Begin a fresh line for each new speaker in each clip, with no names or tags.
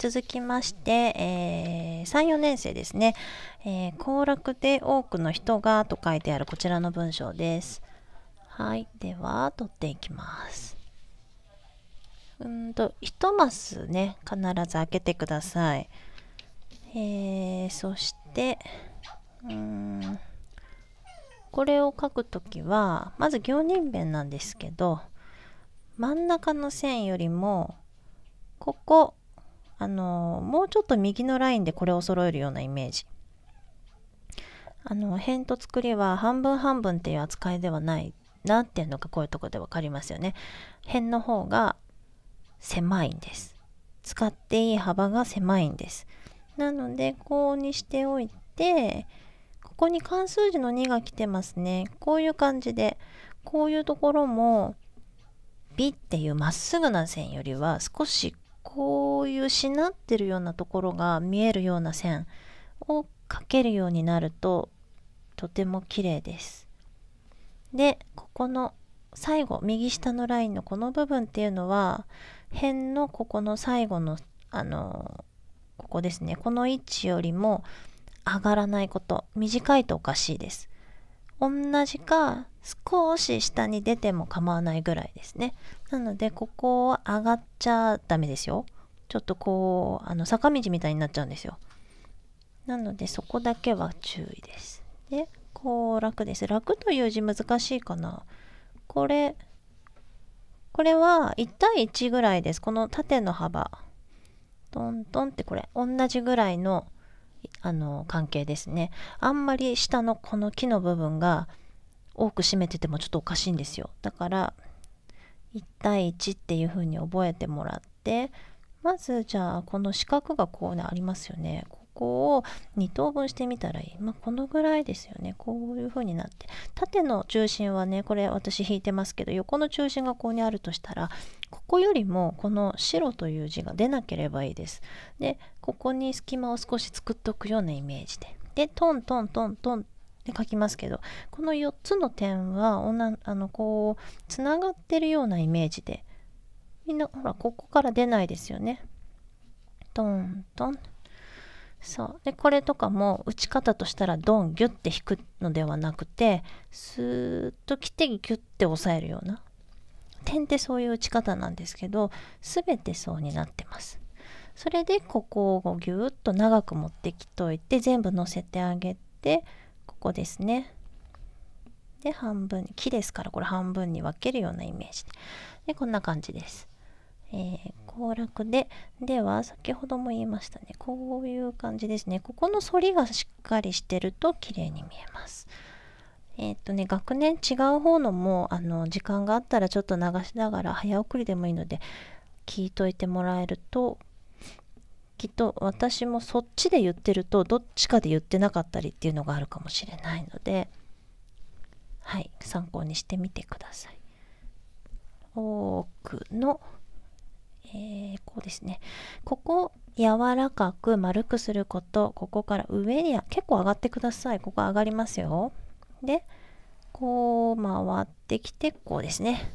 続きまして、えー、3、4年生ですね。えー、行楽で多くの人がと書いてあるこちらの文章です。はい。では、取っていきます。うんと、1マスね、必ず開けてください。えー、そして、うん、これを書くときは、まず行人弁なんですけど、真ん中の線よりも、ここ、あのもうちょっと右のラインでこれを揃えるようなイメージあの辺と作りは半分半分っていう扱いではないなっていうのがこういうとこで分かりますよね辺の方が狭いんです使っていい幅が狭いんですなのでこうにしておいてここに関数字の2が来てますねこういう感じでこういうところもビっていうまっすぐな線よりは少しこういうしなってるようなところが見えるような線をかけるようになるととても綺麗です。でここの最後右下のラインのこの部分っていうのは辺のここの最後のあのここですねこの位置よりも上がらないこと短いとおかしいです。同じか少し下に出ても構わないぐらいですねなのでここは上がっちゃダメですよちょっとこうあの坂道みたいになっちゃうんですよなのでそこだけは注意ですでこう楽です楽という字難しいかなこれこれは1対1ぐらいですこの縦の幅トントンってこれ同じぐらいのあの関係ですねあんまり下のこの木の部分が多く占めててもちょっとおかしいんですよだから1対1っていう風に覚えてもらってまずじゃあこの四角がこうねありますよねここを2等分してみたらいい、まあ、このぐらいですよねこういう風になって縦の中心はねこれ私引いてますけど横の中心がここにあるとしたらこよりもこの白という字が出なければいいです。でここに隙間を少し作っておくようなイメージで。でトントントントンって書きますけどこの4つの点はおなあのこうつながってるようなイメージでみんなほらここから出ないですよね。トントン。そうでこれとかも打ち方としたらドンギュッて引くのではなくてスーッと来てギュッて押さえるような点ってそういう打ち方なんですけど全てそうになってます。それでここをぎゅっと長く持ってきといて全部乗せてあげてここですね。で半分木ですからこれ半分に分けるようなイメージででこんな感じです。えー、行楽ででは先ほども言いましたねこういう感じですねここの反りがしっかりしてると綺麗に見えます。えっ、とね、学年違う方のも、あの、時間があったらちょっと流しながら、早送りでもいいので、聞いといてもらえると、きっと私もそっちで言ってると、どっちかで言ってなかったりっていうのがあるかもしれないので、はい、参考にしてみてください。多くの、えー、こうですね。ここ、柔らかく丸くすること、ここから上に、結構上がってください。ここ上がりますよ。でこう回ってきてこうですね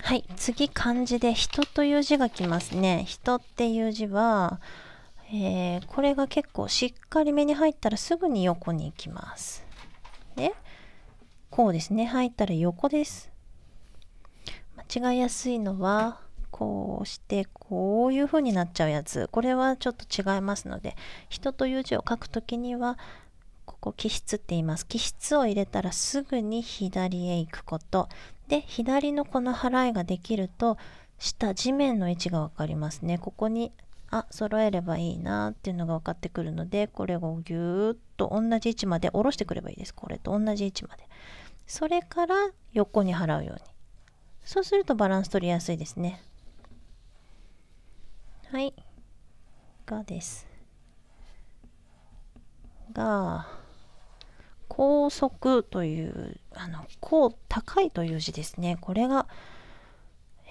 はい次漢字で「人」という字がきますね「人」っていう字は、えー、これが結構しっかり目に入ったらすぐに横に行きますでこうですね入ったら横です間違いやすいのはこうしてこういう風になっちゃうやつこれはちょっと違いますので人という字を書くときにはここ気質って言います気質を入れたらすぐに左へ行くことで左のこの払いができると下地面の位置が分かりますねここにあ揃えればいいなっていうのが分かってくるのでこれをぎゅーっと同じ位置まで下ろしてくればいいですこれと同じ位置までそれから横に払うようにそうするとバランス取りやすいですねはいがですが高速というあの高高いという字ですねこれが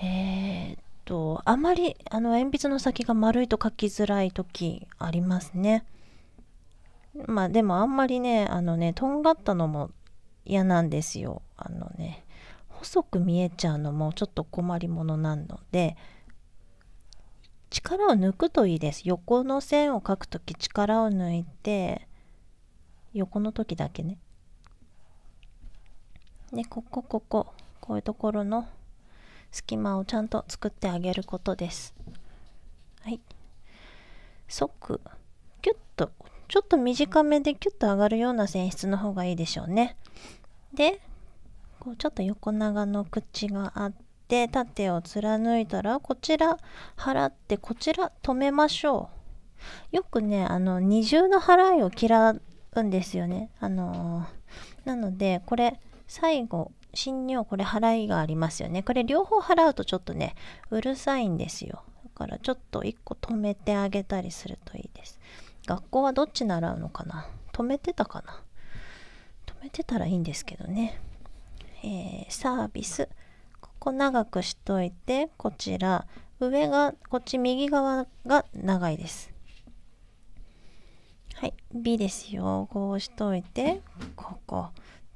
えー、っとあまりあの鉛筆の先が丸いと書きづらい時ありますねまあでもあんまりねあのねとんがったのも嫌なんですよあのね細く見えちゃうのもちょっと困りものなので力を抜くといいです横の線を描くとき力を抜いて横の時だけねでこここここういうところの隙間をちゃんと作ってあげることですはい即キュッとちょっと短めでキュッと上がるような性質の方がいいでしょうねでこうちょっと横長の口があって縦を貫いたらこちら払ってこちら止めましょうよくねあの二重の払いを嫌うんですよね。あのー、なので、これ、最後、新尿、これ払いがありますよね。これ両方払うとちょっとね、うるさいんですよ。だからちょっと1個止めてあげたりするといいです。学校はどっち習うのかな止めてたかな止めてたらいいんですけどね。えー、サービス。ここ長くしといて、こちら。上が、こっち右側が長いです。はい B ですよこうしといてここ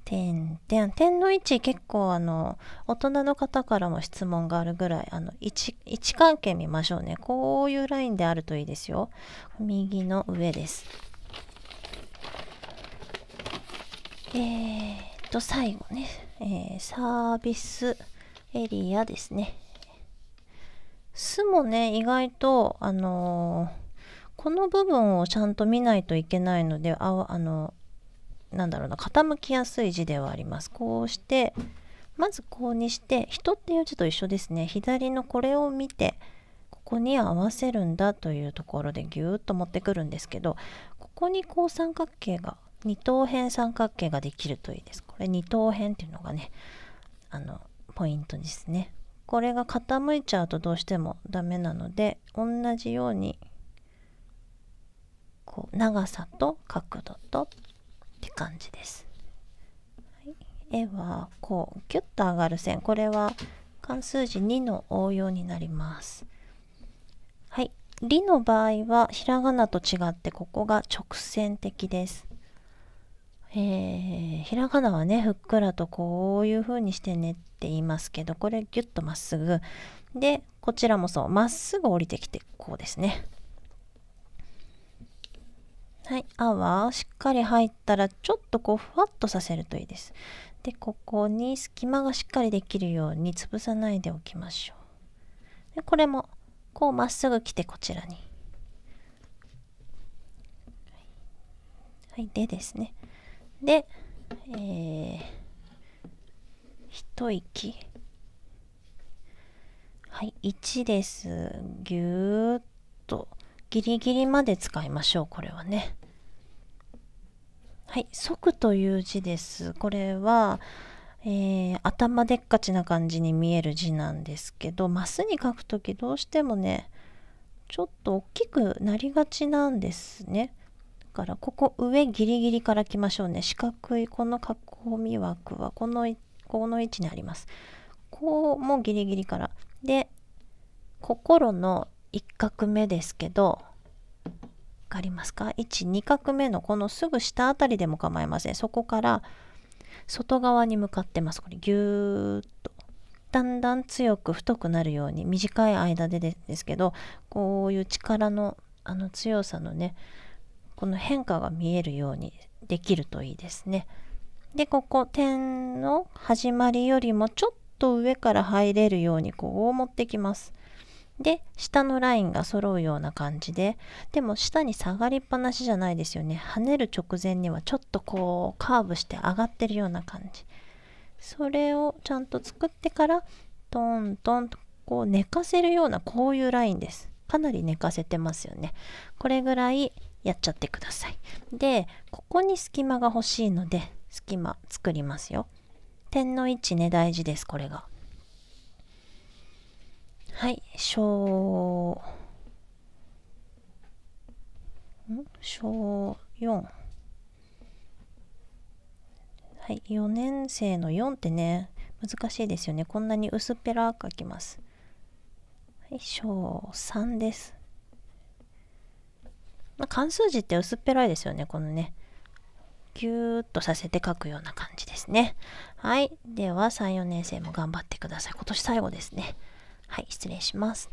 点点点の位置結構あの大人の方からも質問があるぐらいあの位置位置関係見ましょうねこういうラインであるといいですよ右の上ですえー、っと最後ね、えー、サービスエリアですね。すもね、意外と、あのーこの部分をちゃんと見ないといけないのでああのなんだろうな傾きやすい字ではありますこうしてまずこうにして人っていう字と一緒ですね左のこれを見てここに合わせるんだというところでぎゅーっと持ってくるんですけどここにこう三角形が二等辺三角形ができるといいですこれ二等辺っていうのがねあのポイントですねこれが傾いちゃうとどうしてもダメなので同じようにこう長さと角度とって感じです、絵はこうキュッと上がる線これは関数字2の応用になりますはい「り」の場合はひらがなと違ってここが直線的ですえー、ひらがなはねふっくらとこういう風にしてねって言いますけどこれギュッとまっすぐでこちらもそうまっすぐ降りてきてこうですねはい泡しっかり入ったらちょっとこうふわっとさせるといいですでここに隙間がしっかりできるように潰さないでおきましょうでこれもこうまっすぐ来てこちらにはいでですねでえー、一息はい1ですぎゅーっとギリギリまで使いましょうこれはねはい「即」という字ですこれは、えー、頭でっかちな感じに見える字なんですけどマスに書くときどうしてもねちょっと大きくなりがちなんですねだからここ上ギリギリから来ましょうね四角いこの囲み枠はこのこの位置にありますこうもギリギリからで心の一画目ですけどかりますか ?12 画目のこのすぐ下あたりでも構いませんそこから外側に向かってますこれギューッとだんだん強く太くなるように短い間でですけどこういう力のあの強さのねこの変化が見えるようにできるといいですね。でここ点の始まりよりもちょっと上から入れるようにこう持ってきます。で下のラインが揃うような感じででも下に下がりっぱなしじゃないですよね跳ねる直前にはちょっとこうカーブして上がってるような感じそれをちゃんと作ってからトントンとこう寝かせるようなこういうラインですかなり寝かせてますよねこれぐらいやっちゃってくださいでここに隙間が欲しいので隙間作りますよ点の位置ね大事ですこれがはい、小、小4。はい、4年生の4ってね、難しいですよね。こんなに薄っぺらく書きます。はい、小3です。まあ、関数字って薄っぺらいですよね、このね。ぎゅーっとさせて書くような感じですね。はい。では、3、4年生も頑張ってください。今年最後ですね。はい、失礼します。